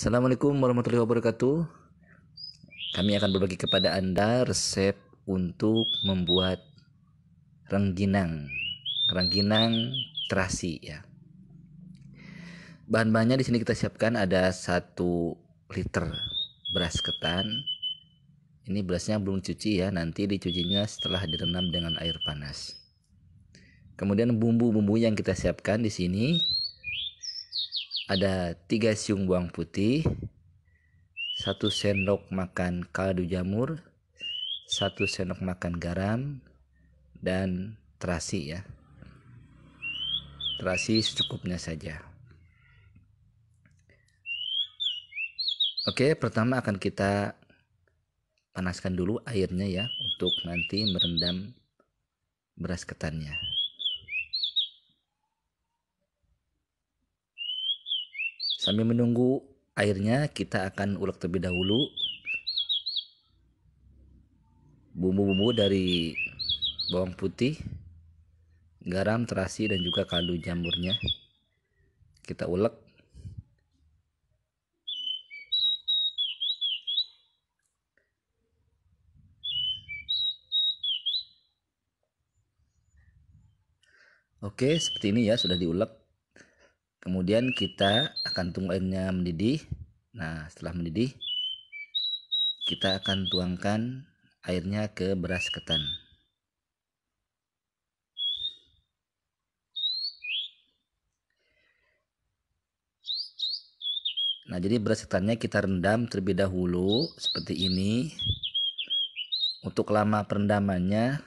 Assalamualaikum warahmatullahi wabarakatuh. Kami akan berbagi kepada Anda resep untuk membuat rengginang. Rengginang terasi ya. Bahan-bahannya di sini kita siapkan ada 1 liter beras ketan. Ini berasnya belum cuci ya, nanti dicucinya setelah direndam dengan air panas. Kemudian bumbu-bumbu yang kita siapkan di sini ada tiga siung bawang putih, satu sendok makan kaldu jamur, satu sendok makan garam, dan terasi ya. Terasi secukupnya saja. Oke, pertama akan kita panaskan dulu airnya ya untuk nanti merendam beras ketannya. Sambil menunggu airnya kita akan ulek terlebih dahulu bumbu-bumbu dari bawang putih, garam, terasi dan juga kaldu jamurnya. Kita ulek. Oke, seperti ini ya sudah diulek kemudian kita akan tunggu airnya mendidih nah setelah mendidih kita akan tuangkan airnya ke beras ketan Nah, jadi beras ketannya kita rendam terlebih dahulu seperti ini. Untuk lama perendamannya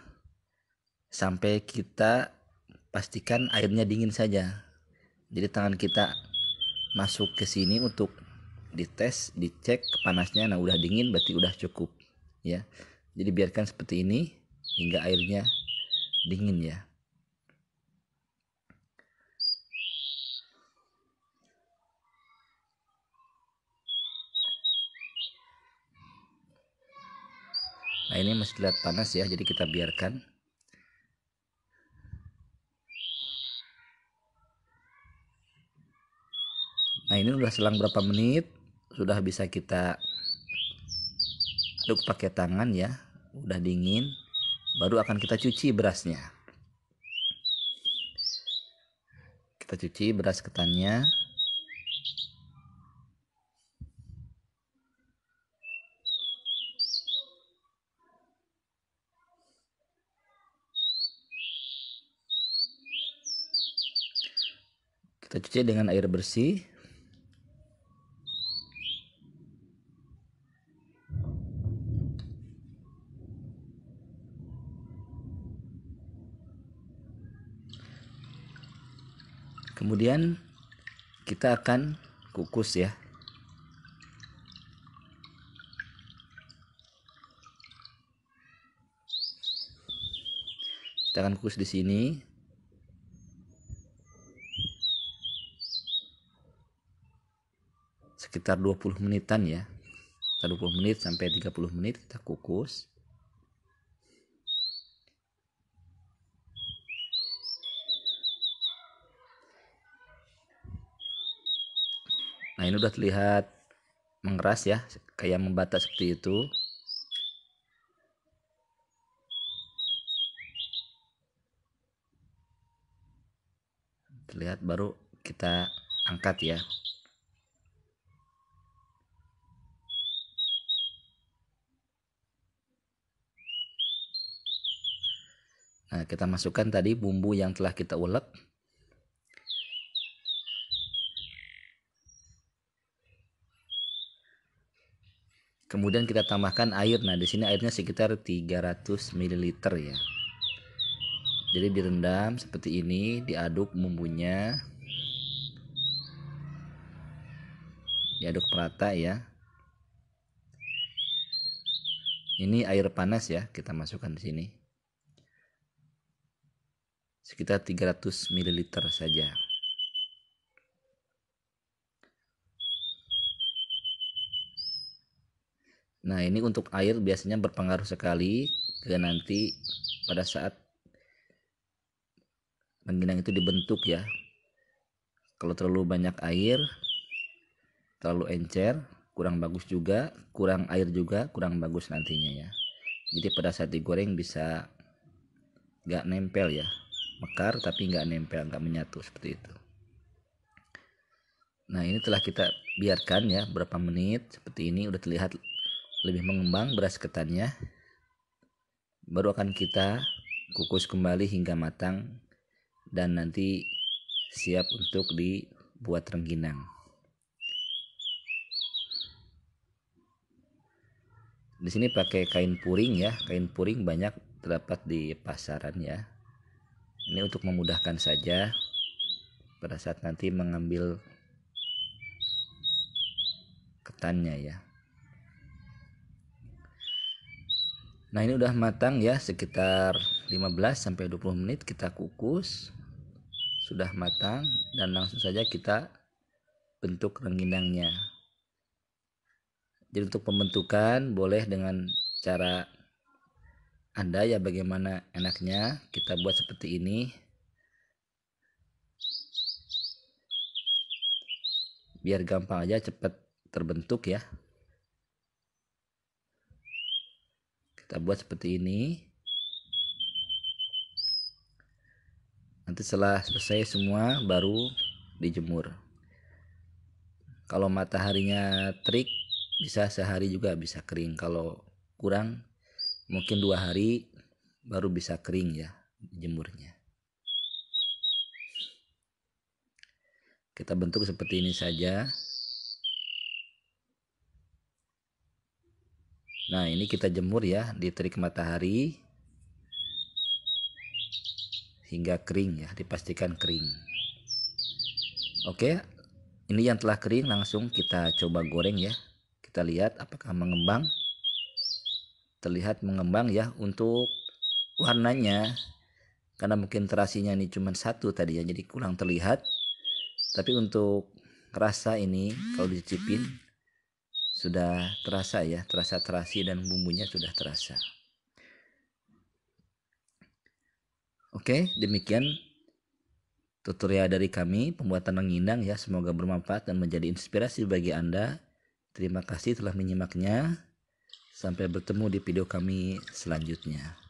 sampai kita pastikan airnya dingin saja jadi tangan kita masuk ke sini untuk dites dicek panasnya nah udah dingin berarti udah cukup ya jadi biarkan seperti ini hingga airnya dingin ya nah ini masih lihat panas ya jadi kita biarkan nah ini udah selang berapa menit sudah bisa kita aduk pakai tangan ya udah dingin baru akan kita cuci berasnya kita cuci beras ketannya kita cuci dengan air bersih kemudian kita akan kukus ya kita akan kukus di sini sekitar 20 menitan ya 20 menit sampai 30 menit kita kukus Nah ini udah terlihat mengeras ya, kayak membatas seperti itu. Terlihat baru kita angkat ya. Nah, kita masukkan tadi bumbu yang telah kita ulek Kemudian kita tambahkan air. Nah, di sini airnya sekitar 300 ml ya. Jadi direndam seperti ini, diaduk bumbunya. Diaduk merata ya. Ini air panas ya, kita masukkan di sini. Sekitar 300 ml saja. Nah, ini untuk air biasanya berpengaruh sekali ke nanti pada saat rengginang itu dibentuk ya. Kalau terlalu banyak air, terlalu encer, kurang bagus juga, kurang air juga, kurang bagus nantinya ya. Jadi pada saat digoreng bisa gak nempel ya, mekar tapi gak nempel, gak menyatu seperti itu. Nah ini telah kita biarkan ya berapa menit seperti ini udah terlihat lebih mengembang beras ketannya baru akan kita kukus kembali hingga matang dan nanti siap untuk dibuat rengginang di sini pakai kain puring ya kain puring banyak terdapat di pasaran ya ini untuk memudahkan saja pada saat nanti mengambil ketannya ya Nah, ini udah matang ya, sekitar 15 sampai 20 menit kita kukus. Sudah matang dan langsung saja kita bentuk rengginangnya. Jadi untuk pembentukan boleh dengan cara Anda ya bagaimana enaknya kita buat seperti ini. Biar gampang aja cepat terbentuk ya. kita buat seperti ini nanti setelah selesai semua baru dijemur kalau mataharinya terik bisa sehari juga bisa kering kalau kurang mungkin dua hari baru bisa kering ya jemurnya kita bentuk seperti ini saja Nah, ini kita jemur ya di terik matahari hingga kering ya, dipastikan kering. Oke, ini yang telah kering langsung kita coba goreng ya. Kita lihat apakah mengembang. Terlihat mengembang ya untuk warnanya karena mungkin terasinya ini cuma satu tadi ya jadi kurang terlihat tapi untuk rasa ini kalau dicicipin sudah terasa ya, terasa terasi dan bumbunya sudah terasa. Oke, demikian tutorial dari kami pembuatan rengginang ya. Semoga bermanfaat dan menjadi inspirasi bagi Anda. Terima kasih telah menyimaknya. Sampai bertemu di video kami selanjutnya.